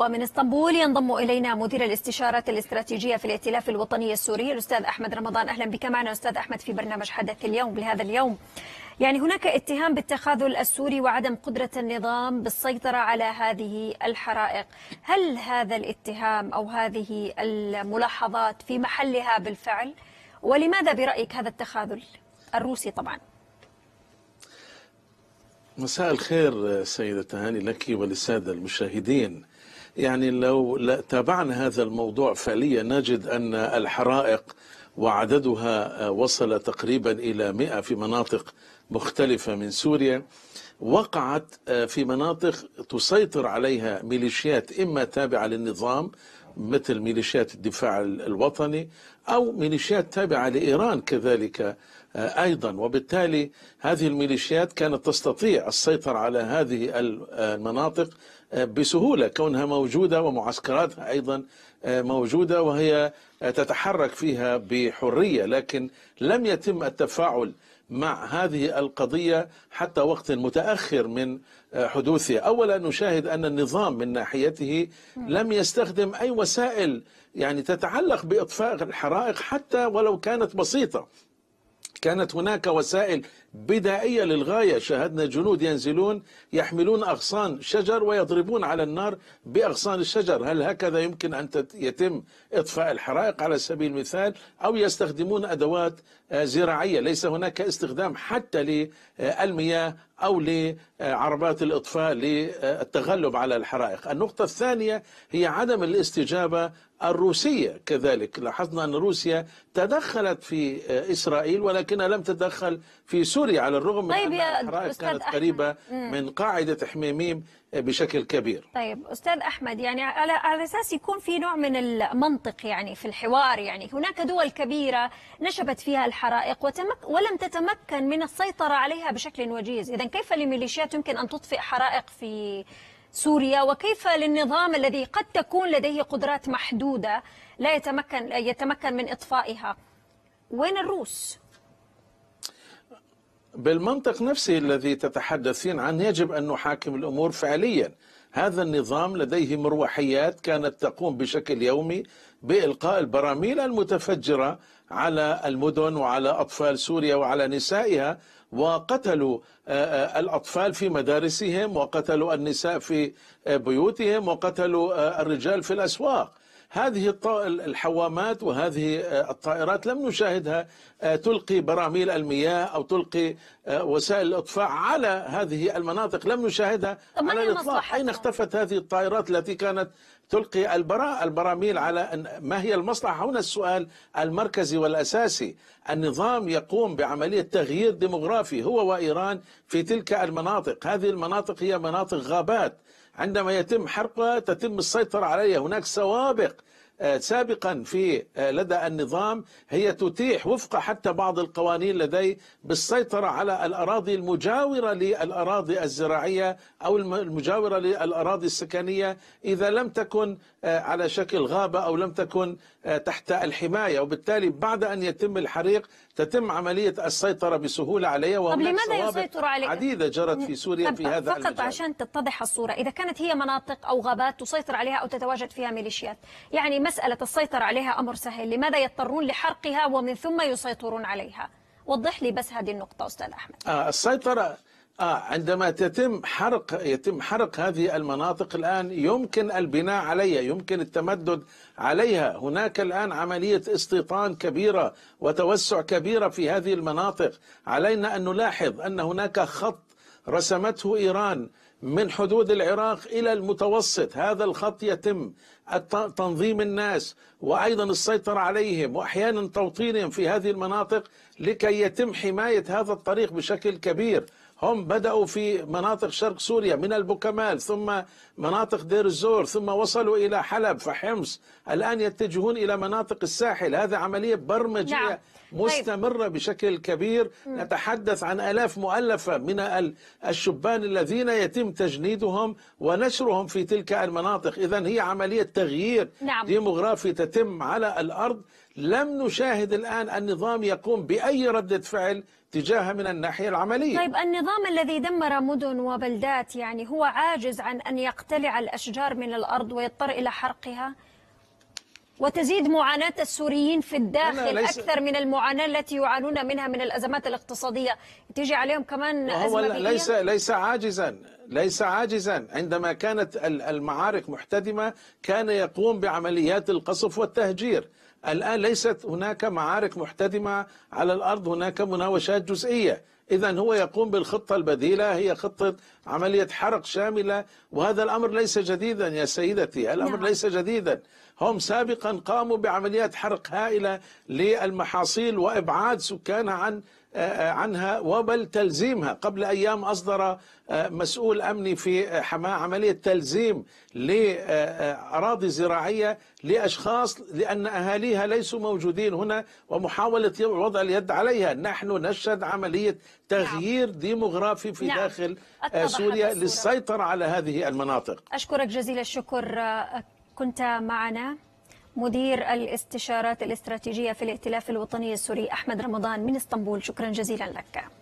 ومن اسطنبول ينضم إلينا مدير الاستشارات الاستراتيجية في الائتلاف الوطني السوري الأستاذ أحمد رمضان أهلا بك معنا أستاذ أحمد في برنامج حدث اليوم لهذا اليوم يعني هناك اتهام بالتخاذل السوري وعدم قدرة النظام بالسيطرة على هذه الحرائق هل هذا الاتهام أو هذه الملاحظات في محلها بالفعل ولماذا برأيك هذا التخاذل الروسي طبعا مساء الخير سيدة هاني لك وللسادة المشاهدين يعني لو تابعنا هذا الموضوع فعليا نجد أن الحرائق وعددها آه، وصل تقريبا إلى 100 في مناطق مختلفة من سوريا وقعت آه، في مناطق تسيطر عليها ميليشيات إما تابعة للنظام مثل ميليشيات الدفاع الوطني أو ميليشيات تابعة لإيران كذلك آه، أيضا وبالتالي هذه الميليشيات كانت تستطيع السيطرة على هذه آه، المناطق آه، بسهولة كونها موجودة ومعسكراتها أيضا موجودة وهي تتحرك فيها بحرية لكن لم يتم التفاعل مع هذه القضية حتى وقت متأخر من حدوثها أولا نشاهد أن النظام من ناحيته لم يستخدم أي وسائل يعني تتعلق بإطفاء الحرائق حتى ولو كانت بسيطة كانت هناك وسائل بدائية للغاية شاهدنا جنود ينزلون يحملون أغصان شجر ويضربون على النار بأغصان الشجر هل هكذا يمكن أن يتم إطفاء الحرائق على سبيل المثال أو يستخدمون أدوات آه، زراعية ليس هناك استخدام حتى للمياه أو لعربات الإطفاء للتغلب على الحرائق النقطة الثانية هي عدم الاستجابة الروسية كذلك لاحظنا أن روسيا تدخلت في آه، إسرائيل ولكنها لم تتدخل في سوريا سوريا على الرغم من طيب أن الحرائق كانت أحمد. قريبة من قاعدة حميميم بشكل كبير طيب أستاذ أحمد يعني على, على أساس يكون في نوع من المنطق يعني في الحوار يعني هناك دول كبيرة نشبت فيها الحرائق وتمك ولم تتمكن من السيطرة عليها بشكل وجيز إذا كيف لميليشيات يمكن أن تطفئ حرائق في سوريا وكيف للنظام الذي قد تكون لديه قدرات محدودة لا يتمكن, يتمكن من إطفائها وين الروس؟ بالمنطق نفسه الذي تتحدثين عنه يجب أن نحاكم الأمور فعليا هذا النظام لديه مروحيات كانت تقوم بشكل يومي بإلقاء البراميل المتفجرة على المدن وعلى أطفال سوريا وعلى نسائها وقتلوا آه، آه، الأطفال في مدارسهم وقتلوا النساء في آه، بيوتهم وقتلوا الرجال في الأسواق هذه الحوامات وهذه آه، الطائرات لم نشاهدها آه، تلقي براميل المياه أو تلقي آه، وسائل الإطفاء على هذه المناطق لم نشاهدها على الإطلاق أين اختفت هذه الطائرات التي كانت تلقي البراء البراميل على ما هي المصلحة هنا السؤال المركزي والأساسي النظام يقوم بعملية تغيير ديمغرافي هو وإيران في تلك المناطق هذه المناطق هي مناطق غابات عندما يتم حرقها تتم السيطرة عليها هناك سوابق آه، سابقا في آه، لدى النظام هي تتيح وفق حتى بعض القوانين لديه بالسيطرة على الأراضي المجاورة للأراضي الزراعية أو المجاورة للأراضي السكنية إذا لم تكن آه، على شكل غابة أو لم تكن تحت الحماية وبالتالي بعد أن يتم الحريق تتم عملية السيطرة بسهولة عليها طب لماذا يسيطر عليها؟ عديدة جرت في سوريا في هذا فقط المجال. عشان تتضح الصورة إذا كانت هي مناطق أو غابات تسيطر عليها أو تتواجد فيها ميليشيات يعني ما مسألة السيطرة عليها أمر سهل لماذا يضطرون لحرقها ومن ثم يسيطرون عليها وضح لي بس هذه النقطة أستاذ أحمد آه السيطرة آه عندما تتم حرق يتم حرق هذه المناطق الآن يمكن البناء عليها يمكن التمدد عليها هناك الآن عملية استيطان كبيرة وتوسع كبيرة في هذه المناطق علينا أن نلاحظ أن هناك خط رسمته إيران من حدود العراق إلى المتوسط هذا الخط يتم تنظيم الناس وأيضا السيطرة عليهم وأحيانا توطينهم في هذه المناطق لكي يتم حماية هذا الطريق بشكل كبير هم بدأوا في مناطق شرق سوريا من البوكمال ثم مناطق دير الزور ثم وصلوا إلى حلب فحمص الآن يتجهون إلى مناطق الساحل هذا عملية برمجية نعم. مستمرة طيب. بشكل كبير م. نتحدث عن ألاف مؤلفة من الشبان الذين يتم تجنيدهم ونشرهم في تلك المناطق إذا هي عملية تغيير نعم. ديموغرافي تتم على الأرض لم نشاهد الآن النظام يقوم بأي ردة فعل تجاهها من الناحية العملية طيب النظام الذي دمر مدن وبلدات يعني هو عاجز عن أن يقتلع الأشجار من الأرض ويضطر إلى حرقها وتزيد معاناة السوريين في الداخل ليس... أكثر من المعاناة التي يعانون منها من الأزمات الاقتصادية تيجي عليهم كمان هو أزمة ليس ليس عاجزا ليس عاجزا عندما كانت المعارك محتدمة كان يقوم بعمليات القصف والتهجير الآن ليست هناك معارك محتدمة على الأرض هناك مناوشات جزئية إذا هو يقوم بالخطة البديلة هي خطة عملية حرق شاملة وهذا الأمر ليس جديدا يا سيدتي الأمر نعم. ليس جديدا هم سابقا قاموا بعمليات حرق هائلة للمحاصيل وإبعاد سكانها عن آه، آه، عنها وبل تلزيمها قبل أيام أصدر آه، مسؤول أمني في حماة عملية تلزيم لأراضي زراعية لأشخاص لأن أهاليها ليسوا موجودين هنا ومحاولة وضع اليد عليها نحن نشهد عملية نعم. تغيير نعم. ديموغرافي في نعم. داخل آه، سوريا للسيطرة على هذه المناطق أشكرك جزيل الشكر آه، كنت معنا مدير الاستشارات الاستراتيجية في الائتلاف الوطني السوري أحمد رمضان من اسطنبول شكرا جزيلا لك